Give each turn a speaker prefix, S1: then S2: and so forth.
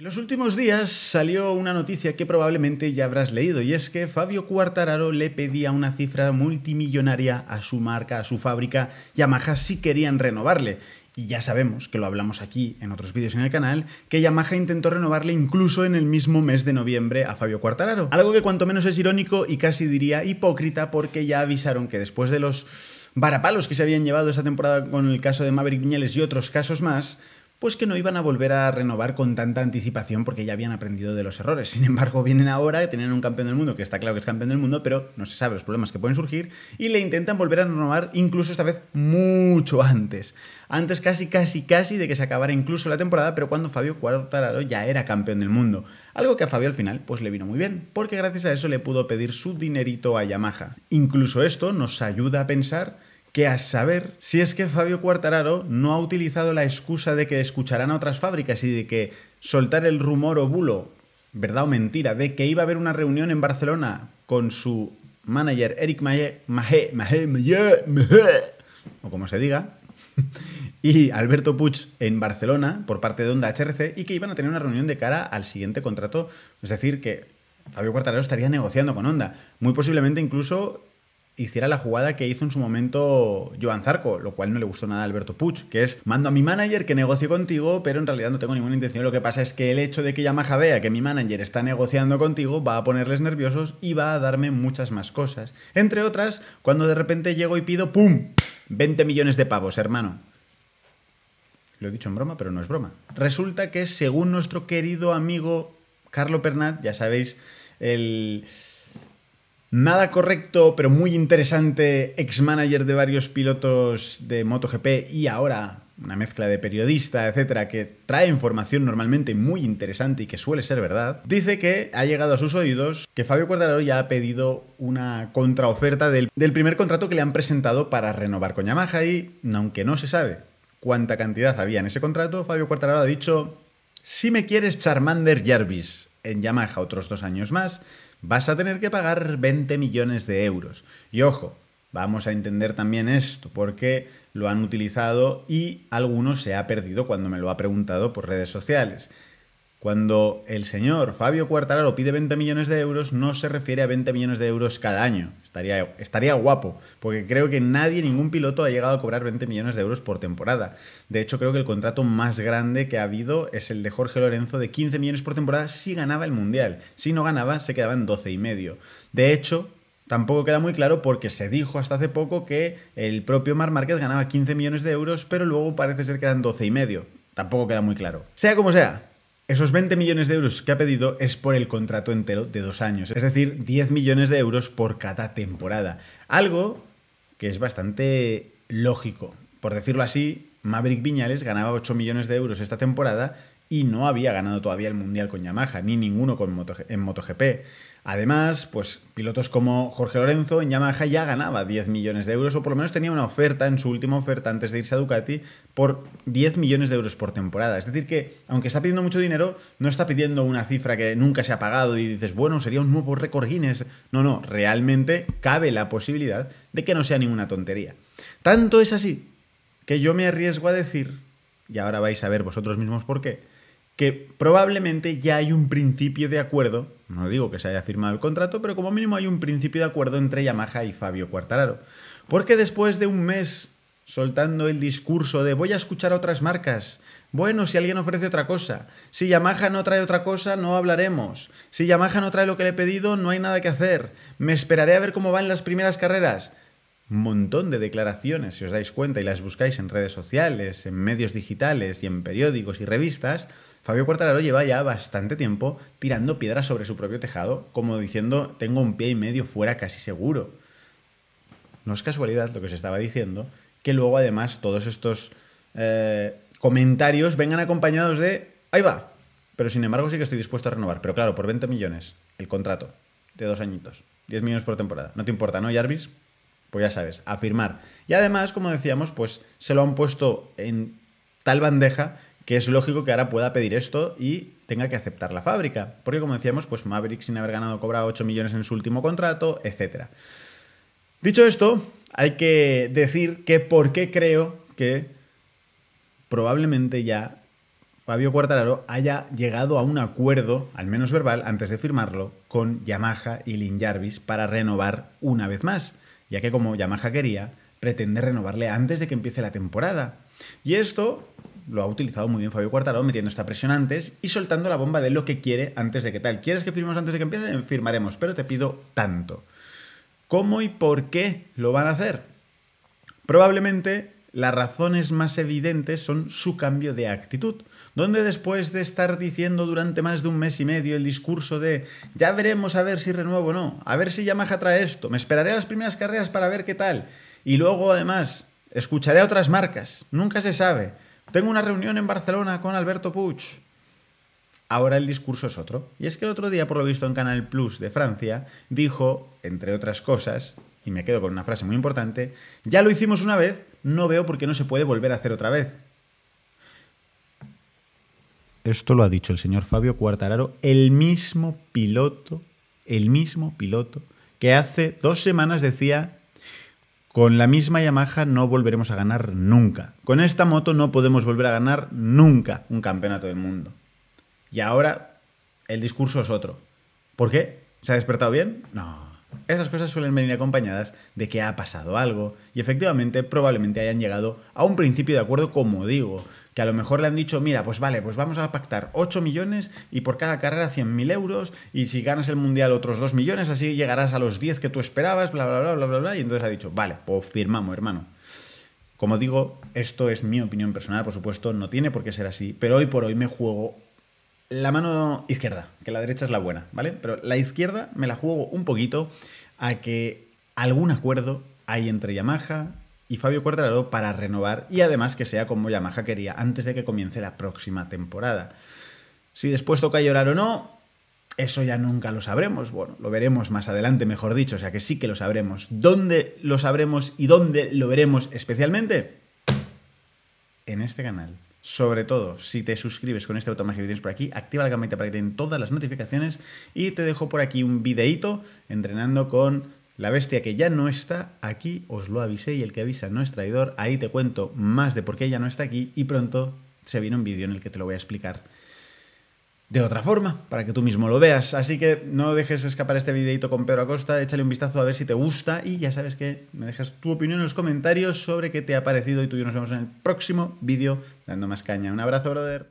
S1: En los últimos días salió una noticia que probablemente ya habrás leído y es que Fabio Cuartararo le pedía una cifra multimillonaria a su marca, a su fábrica Yamaha si querían renovarle. Y ya sabemos, que lo hablamos aquí en otros vídeos en el canal, que Yamaha intentó renovarle incluso en el mismo mes de noviembre a Fabio Cuartararo. Algo que cuanto menos es irónico y casi diría hipócrita porque ya avisaron que después de los varapalos que se habían llevado esa temporada con el caso de Maverick Viñales y otros casos más, pues que no iban a volver a renovar con tanta anticipación porque ya habían aprendido de los errores. Sin embargo, vienen ahora, tienen un campeón del mundo, que está claro que es campeón del mundo, pero no se sabe los problemas que pueden surgir, y le intentan volver a renovar incluso esta vez mucho antes. Antes casi, casi, casi de que se acabara incluso la temporada, pero cuando Fabio Cuartararo ya era campeón del mundo. Algo que a Fabio al final pues le vino muy bien, porque gracias a eso le pudo pedir su dinerito a Yamaha. Incluso esto nos ayuda a pensar que a saber si es que Fabio Cuartararo no ha utilizado la excusa de que escucharán a otras fábricas y de que soltar el rumor o bulo, verdad o mentira, de que iba a haber una reunión en Barcelona con su manager Eric Mahé, o como se diga, y Alberto Puig en Barcelona por parte de Onda HRC y que iban a tener una reunión de cara al siguiente contrato, es decir, que Fabio Cuartararo estaría negociando con Honda. Muy posiblemente incluso hiciera la jugada que hizo en su momento Joan Zarco, lo cual no le gustó nada a Alberto Puch, que es mando a mi manager que negocie contigo, pero en realidad no tengo ninguna intención. Lo que pasa es que el hecho de que Yamaha vea que mi manager está negociando contigo va a ponerles nerviosos y va a darme muchas más cosas. Entre otras, cuando de repente llego y pido ¡pum! 20 millones de pavos, hermano. Lo he dicho en broma, pero no es broma. Resulta que según nuestro querido amigo Carlo Pernat, ya sabéis, el Nada correcto, pero muy interesante, ex manager de varios pilotos de MotoGP y ahora una mezcla de periodista, etcétera, que trae información normalmente muy interesante y que suele ser verdad, dice que ha llegado a sus oídos que Fabio Cuartararo ya ha pedido una contraoferta del, primer contrato que le han presentado para renovar con Yamaha y, aunque no se sabe cuánta cantidad había en ese contrato, Fabio Cuartararo ha dicho, si me quieres Charmander Jarvis en Yamaha otros dos años más, vas a tener que pagar 20 millones de euros. Y ojo, vamos a entender también esto, porque lo han utilizado y alguno se ha perdido cuando me lo ha preguntado por redes sociales. Cuando el señor Fabio Cuartararo pide 20 millones de euros, no se refiere a 20 millones de euros cada año. Estaría, estaría guapo, porque creo que nadie, ningún piloto ha llegado a cobrar 20 millones de euros por temporada. De hecho, creo que el contrato más grande que ha habido es el de Jorge Lorenzo de 15 millones por temporada si ganaba el Mundial. Si no ganaba, se quedaba en 12 y medio. De hecho, tampoco queda muy claro porque se dijo hasta hace poco que el propio Mar Márquez ganaba 15 millones de euros, pero luego parece ser que eran 12 y medio. Tampoco queda muy claro. Sea como sea, esos 20 millones de euros que ha pedido es por el contrato entero de dos años, es decir, 10 millones de euros por cada temporada. Algo que es bastante lógico. Por decirlo así, Maverick Viñales ganaba 8 millones de euros esta temporada y no había ganado todavía el Mundial con Yamaha, ni ninguno con Moto, en MotoGP. Además, pues pilotos como Jorge Lorenzo en Yamaha ya ganaba 10 millones de euros, o por lo menos tenía una oferta en su última oferta antes de irse a Ducati por 10 millones de euros por temporada. Es decir, que aunque está pidiendo mucho dinero, no está pidiendo una cifra que nunca se ha pagado y dices, bueno, sería un nuevo récord Guinness. No, no, realmente cabe la posibilidad de que no sea ninguna tontería. Tanto es así que yo me arriesgo a decir, y ahora vais a ver vosotros mismos por qué, que probablemente ya hay un principio de acuerdo, no digo que se haya firmado el contrato, pero como mínimo hay un principio de acuerdo entre Yamaha y Fabio Quartararo. Porque después de un mes soltando el discurso de voy a escuchar a otras marcas, bueno, si alguien ofrece otra cosa, si Yamaha no trae otra cosa, no hablaremos, si Yamaha no trae lo que le he pedido, no hay nada que hacer, me esperaré a ver cómo van las primeras carreras un montón de declaraciones, si os dais cuenta y las buscáis en redes sociales, en medios digitales y en periódicos y revistas, Fabio Cuartararo lleva ya bastante tiempo tirando piedras sobre su propio tejado, como diciendo, tengo un pie y medio fuera casi seguro. No es casualidad lo que se estaba diciendo, que luego además todos estos eh, comentarios vengan acompañados de, ahí va, pero sin embargo sí que estoy dispuesto a renovar, pero claro, por 20 millones, el contrato, de dos añitos, 10 millones por temporada, no te importa, ¿no, Jarvis? Pues ya sabes, a firmar. Y además, como decíamos, pues se lo han puesto en tal bandeja que es lógico que ahora pueda pedir esto y tenga que aceptar la fábrica. Porque como decíamos, pues Maverick sin haber ganado cobra 8 millones en su último contrato, etc. Dicho esto, hay que decir que por qué creo que probablemente ya Fabio Cuartararo haya llegado a un acuerdo, al menos verbal, antes de firmarlo, con Yamaha y Lin Jarvis para renovar una vez más, ya que como Yamaha quería, pretende renovarle antes de que empiece la temporada. Y esto lo ha utilizado muy bien Fabio Cuartarón, metiendo esta presión antes y soltando la bomba de lo que quiere antes de que tal. ¿Quieres que firmemos antes de que empiece? Em, firmaremos, pero te pido tanto. ¿Cómo y por qué lo van a hacer? Probablemente las razones más evidentes son su cambio de actitud, donde después de estar diciendo durante más de un mes y medio el discurso de ya veremos a ver si renuevo o no, a ver si Yamaha trae esto, me esperaré a las primeras carreras para ver qué tal, y luego además escucharé a otras marcas, nunca se sabe. Tengo una reunión en Barcelona con Alberto Puig. Ahora el discurso es otro. Y es que el otro día, por lo visto, en Canal Plus de Francia, dijo, entre otras cosas, y me quedo con una frase muy importante, ya lo hicimos una vez, no veo por qué no se puede volver a hacer otra vez. Esto lo ha dicho el señor Fabio Cuartararo, el mismo piloto, el mismo piloto que hace dos semanas decía con la misma Yamaha no volveremos a ganar nunca. Con esta moto no podemos volver a ganar nunca un campeonato del mundo. Y ahora el discurso es otro. ¿Por qué? ¿Se ha despertado bien? No. Estas cosas suelen venir acompañadas de que ha pasado algo y efectivamente probablemente hayan llegado a un principio de acuerdo, como digo, a lo mejor le han dicho, mira, pues vale, pues vamos a pactar 8 millones y por cada carrera 100.000 euros y si ganas el Mundial otros 2 millones, así llegarás a los 10 que tú esperabas, bla, bla, bla, bla, bla, bla. Y entonces ha dicho, vale, pues firmamos, hermano. Como digo, esto es mi opinión personal, por supuesto, no tiene por qué ser así, pero hoy por hoy me juego la mano izquierda, que la derecha es la buena, ¿vale? Pero la izquierda me la juego un poquito a que algún acuerdo hay entre Yamaha, y Fabio Cuartararo para renovar y además que sea como Yamaha quería antes de que comience la próxima temporada. Si después toca llorar o no, eso ya nunca lo sabremos. Bueno, lo veremos más adelante, mejor dicho, o sea que sí que lo sabremos. ¿Dónde lo sabremos y dónde lo veremos especialmente? En este canal. Sobre todo, si te suscribes con este automágico que tienes por aquí, activa la campanita para que te den todas las notificaciones y te dejo por aquí un videíto entrenando con la bestia que ya no está aquí, os lo avisé y el que avisa no es traidor. Ahí te cuento más de por qué ya no está aquí y pronto se viene un vídeo en el que te lo voy a explicar de otra forma, para que tú mismo lo veas. Así que no dejes escapar este videito con Pedro Acosta, échale un vistazo a ver si te gusta y ya sabes que me dejas tu opinión en los comentarios sobre qué te ha parecido y tú y yo nos vemos en el próximo vídeo dando más caña. Un abrazo, brother.